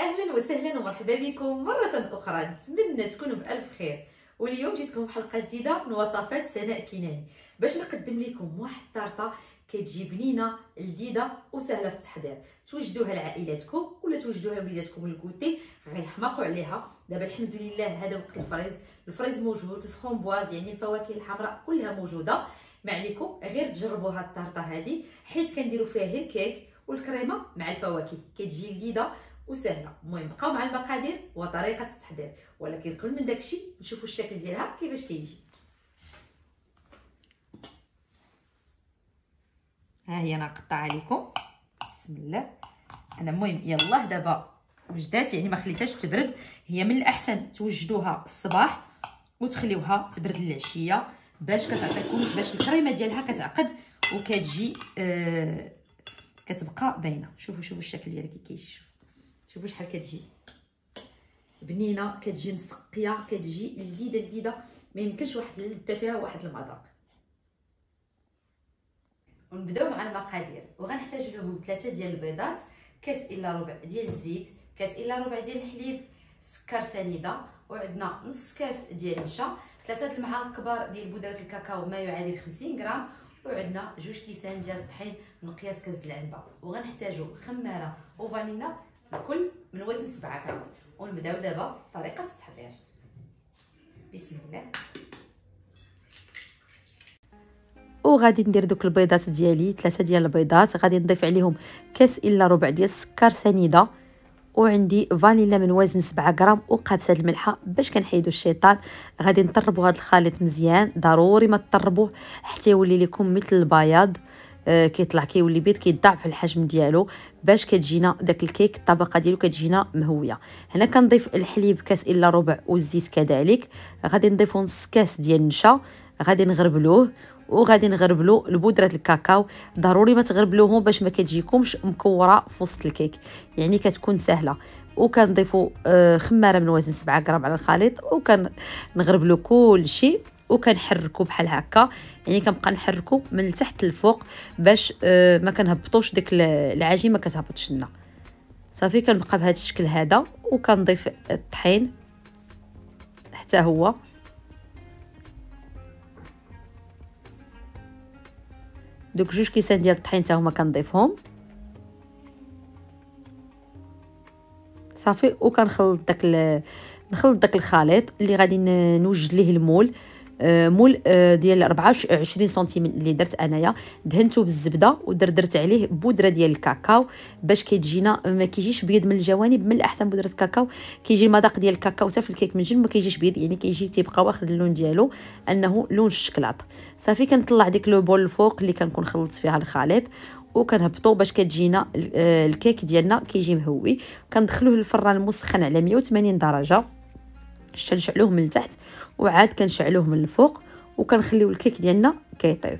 اهلا وسهلا ومرحبا بكم مره اخرى نتمنى تكونوا بالف خير واليوم جيتكم بحلقه جديده من وصفات سناء كناني باش نقدم لكم واحد الطرطه كتجي بنينه لذيذه وسهله في التحضير توجدوها لعائلاتكم ولا توجدوها لوليداتكم الكوتي غيحماقوا عليها دابا الحمد لله هذا وقت الفريز الفريز موجود الفرومبواز يعني الفواكه الحمراء كلها موجوده ما عليكم غير تجربوا هاد الطرطه هذه حيت كنديروا فيها الكيك والكريمه مع الفواكه كتجي لذيذه وسهله المهم بقاو مع المقادير وطريقه التحضير ولكن قبل من داكشي نشوفوا الشكل ديالها كيفاش كيجي ها هي انا قطع عليكم بسم الله انا المهم يلاه دابا وجدات يعني ما خليتهاش تبرد هي من الاحسن توجدوها الصباح وتخليوها تبرد العشيه باش كتعطيكم باش الكريمه ديالها كتعقد وكتجي آه كتبقى باينه شوفوا شوفوا الشكل ديالها كي كيجي شوفوا شحال كتجي بنينه كتجي مسقيه كتجي لذيذه لذيذه ما يمكنش واحد اللذه فيها واحد المذاق ونبداو مع المقادير وغنحتاج لهم ثلاثه ديال البيضات كاس الا ربع ديال الزيت كاس الا ربع ديال الحليب سكر سنيده وعندنا نص كاس ديال النشا ثلاثه المعالق كبار ديال بودره الكاكاو ما يعادل 50 غرام وعندنا جوج كيسان ديال الطحين مقياس كاس العنبه وغنحتاجو خماره وفانيلا كل من وزن سبعة كامل ونبداو دابا طريقة التحضير بسم الله وغادي ندير دوك البيضات ديالي ثلاثه ديال البيضات غادي نضيف عليهم كاس الا ربع ديال السكر سنيده وعندي فانيلا من وزن 7 غرام وقابسه الملحه باش كنحيدو الشيطان غادي نطربو هذا الخليط مزيان ضروري ما تطربوه حتى يولي لكم مثل البياض آه، كيطلع كيولي بيض كيضاعف الحجم ديالو باش كتجينا داك الكيك الطبقه ديالو كتجينا مهويه هنا كنضيف الحليب كاس الا ربع والزيت كذلك غادي نضيفو نص كاس ديال النشا غادي نغربلوه وغادي نغربلو البودره الكاكاو ضروري ما تغربلوهم باش ما كتجيكمش مكوره في وسط الكيك يعني كتكون سهله وكنضيفو آه، خماره من وزن 7 غرام على الخليط وكنغربلو كل شيء وكنحركو بحال هكا يعني كنبقى نحركو من تحت للفوق باش آه ما كنهبطوش ديك العجين ما كتهبطش لنا صافي كنبقى بهذا الشكل هذا وكنضيف الطحين حتى هو دوك جوج كيسان ديال الطحين حتى هما كنضيفهم صافي وكنخلط داك نخلط داك الخليط اللي غادي نوجد ليه المول آه، مول آه، ديال 24 سنتيم اللي درت انايا دهنته بالزبده ودردرت عليه بودره ديال الكاكاو باش كتجينا آه، ما كيجيش بيض من الجوانب من الاحسن بودره الكاكاو كيجي المذاق ديال الكاكاو حتى في الكيك من جنب ما كيجيش بيض يعني كيجي تيبقى واخد اللون ديالو انه لون الشكلاط صافي كنطلع ديك لو بول الفوق اللي كنكون خلطت فيها الخليط وكنهبطو باش كتجينا الكيك ديالنا كيجي مهوي كندخلوه للفران مسخن على 180 درجه كنشعلوه من التحت وعاد كنشعلوه من الفوق وكنخليو الكيك ديالنا كيطيب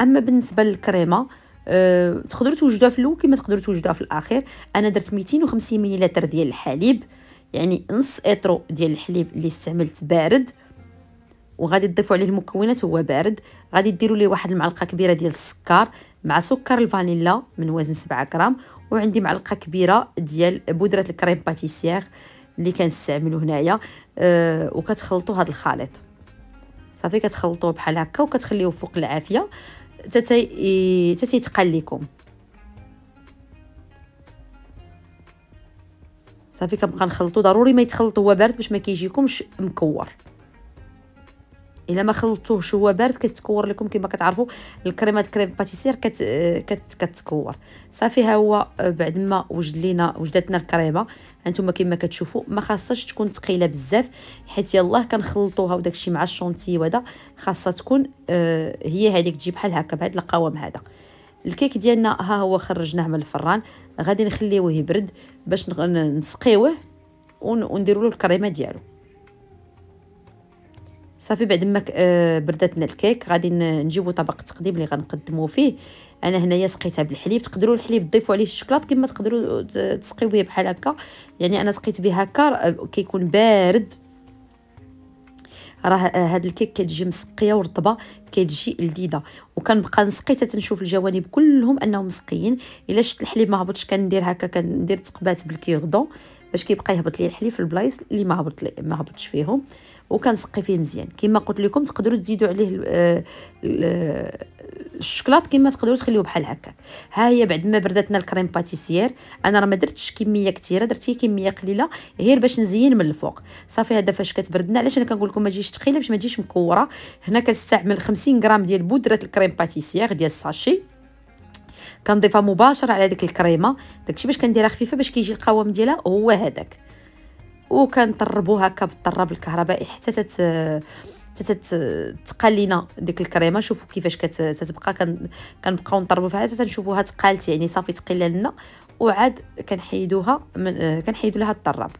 اما بالنسبه للكريمه أه، تقدروا توجدوها في الاول كما تقدروا توجدوها في الاخير انا درت 250 مليلتر ديال الحليب يعني نص اترو ديال الحليب اللي استعملت بارد وغادي تضيفوا عليه المكونات هو بارد غادي ديروا ليه واحد المعلقه كبيره ديال السكر مع سكر الفانيلا من وزن 7 غرام وعندي معلقه كبيره ديال بودره الكريم باتيسيير اللي كنستعملو هنايا أه وكتخلطو هذا الخليط صافي كتخلطوه بحال هكا وكتخليوه فوق العافيه حتى تيتقل لكم صافي كنبقى نخلطو ضروري ما يتخلط هو بارد باش ما كيجيكمش مكور الا ما خلطتوهش هو بارد كتكور لكم كما كتعرفوا الكريمه كريم باتيسير كت كت كتكور صافي ها هو آه، بعد ما وجد لينا وجدتنا الكريمه هانتوما كما كتشوفوا ما خاصهاش تكون ثقيله بزاف حيت يلاه كنخلطوها وداك الشيء مع الشونتي وهذا خاصها تكون آه، هي هذيك تجي بحال هكا بهذا القوام هذا الكيك ديالنا ها هو خرجناه من الفران غادي نخليوه يبرد باش نسقيوه ونديروا له الكريمه ديالو صافي بعد ما آه، بردتنا الكيك غادي نجيبو طبق التقديم اللي غنقدمو فيه انا هنايا سقيتها بالحليب تقدروا الحليب تضيفوا عليه الشوكولات كما تقدروا تسقيو به بحال هكا يعني انا سقيت به هكا كيكون بارد راه آه، هاد الكيك كتجي مسقيه ورطبه كتجي لذيذه وكنبقى نسقي حتى تنشوف الجوانب كلهم انهم مسقيين الا شفت الحليب ما هبطش كندير هكا كندير تقبات بالكيغدون باش كيبقى يهبط لي الحليب في البلايص اللي ما هبط ما هبطش فيهم وكنسقي فيه مزيان كما قلت لكم تقدروا تزيدوا عليه الشكلاط كما تقدروا تخليوه بحال هكاك ها هي بعد ما بردتنا الكريم باتيسيير انا راه ما درتش كميه كثيره درت هي كميه قليله غير باش نزين من الفوق صافي هذا فاش كتبردنا علاش انا كنقول لكم ما تجيش ثقيله باش ما تجيش مكوره هنا كنستعمل 50 غرام ديال بودره الكريم باتيسيير ديال الساشي كنضيفها مباشره على ديك الكريمه داكشي باش كنديرها خفيفه باش كيجي القوام ديالها هو هذاك وكنطربوها هكا بالطراب الكهربائي حتى تت تتقال لينا ديك الكريمه شوفوا كيفاش كتبقى كنبقاو نطربو فيها حتى تنشوفوها تقالت يعني صافي تقيله لنا وعاد كنحيدوها من كنحيدو لها الطراب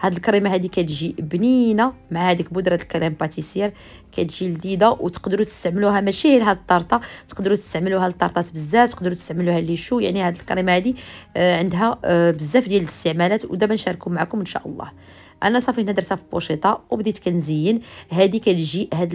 هاد الكريمه هادي كتجي بنينه مع هاديك بودره الكريم باتيسير كتجي لذيذه وتقدروا تستعملوها ماشي غير هاد الطرطه تقدروا تستعملوها للطرطات بزاف تقدروا تستعملوها شو يعني هاد الكريمه هادي آه، عندها آه، بزاف ديال الاستعمالات ودابا نشاركهم معكم ان شاء الله انا صافي هنا درتها في بوشيطه وبديت كنزين هذه كتجي هاد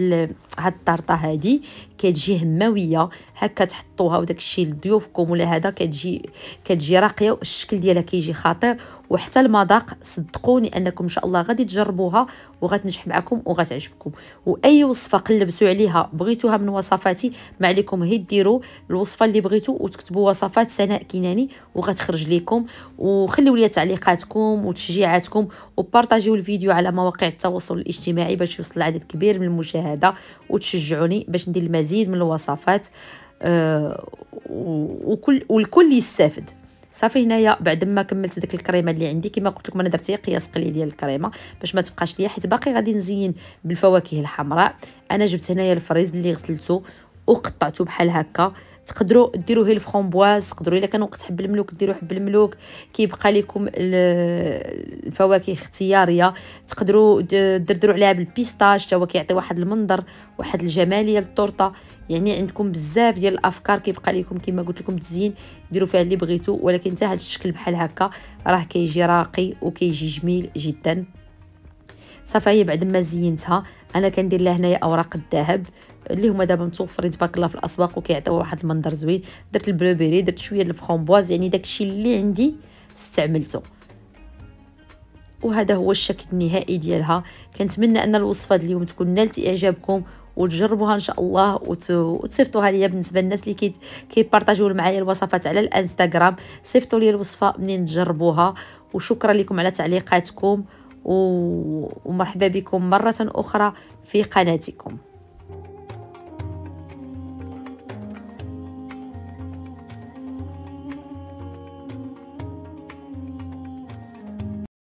هاد الطرطه هادي كتجي هماويه هكا تحطوها وداك الشيء لضيوفكم ولا هذا كتجي كتجي راقيه والشكل ديالها كيجي خطير وحتى المذاق صدقوني انكم ان شاء الله غادي تجربوها وغتنجح معكم وغتعجبكم واي وصفه قلبتوا عليها بغيتوها من وصفاتي ما عليكم هي ديروا الوصفه اللي بغيتو وتكتبوا وصفات سناء كناني وغتخرج لكم وخليو لي تعليقاتكم وتشجيعاتكم وبارط بارطاجيو الفيديو على مواقع التواصل الاجتماعي باش يوصل عدد كبير من المشاهده وتشجعوني باش ندير المزيد من الوصفات آه، وكل والكل يستافد صافي هنايا بعد ما كملت ديك الكريمه اللي عندي كما قلت لكم انا درت قياس قليل ديال الكريمه باش ما تبقاش ليا حيت باقي غادي نزين بالفواكه الحمراء انا جبت هنايا الفريز اللي غسلته وقطعته بحال هكا تقدروا ديروه الفرومبواز تقدروا الا كان وقت حب الملوك ديروا حب الملوك كيبقى لكم الفواكه اختياريه تقدروا دردروا عليها بالبيستاش حتى هو كيعطي واحد المنظر واحد الجماليه للتورته يعني عندكم بزاف ديال الافكار كيبقى لكم كما قلت لكم تزين ديروا فيها اللي بغيتو ولكن حتى هذا الشكل بحال هكا راه كيجي راقي وكيجي جميل جدا صافي بعد ما زينتها انا كندير لها هنايا اوراق الذهب اللي هما دابا متوفرين تبارك الله في الاسواق وكيعطيو واحد المنظر زوين درت البلوبيري درت شويه الفخومبواز يعني داكشي اللي عندي استعملته وهذا هو الشكل النهائي ديالها كنتمنى ان الوصفه اليوم تكون نالت اعجابكم وتجربوها ان شاء الله وتصيفطوها ليا بالنسبه للناس اللي كيت كيبارطاجيو معايا الوصفات على الانستغرام صيفطوا لي الوصفه منين تجربوها وشكرا لكم على تعليقاتكم ومرحبا بكم مرة أخرى في قناتكم